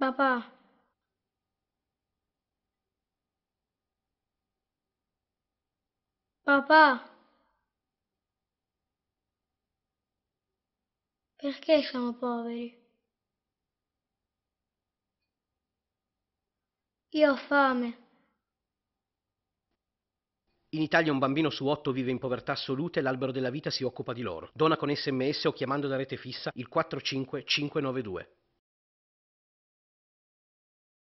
Papà. Papà. Perché siamo poveri? Io ho fame. In Italia un bambino su otto vive in povertà assoluta e l'albero della vita si occupa di loro. Dona con sms o chiamando da rete fissa il 45592.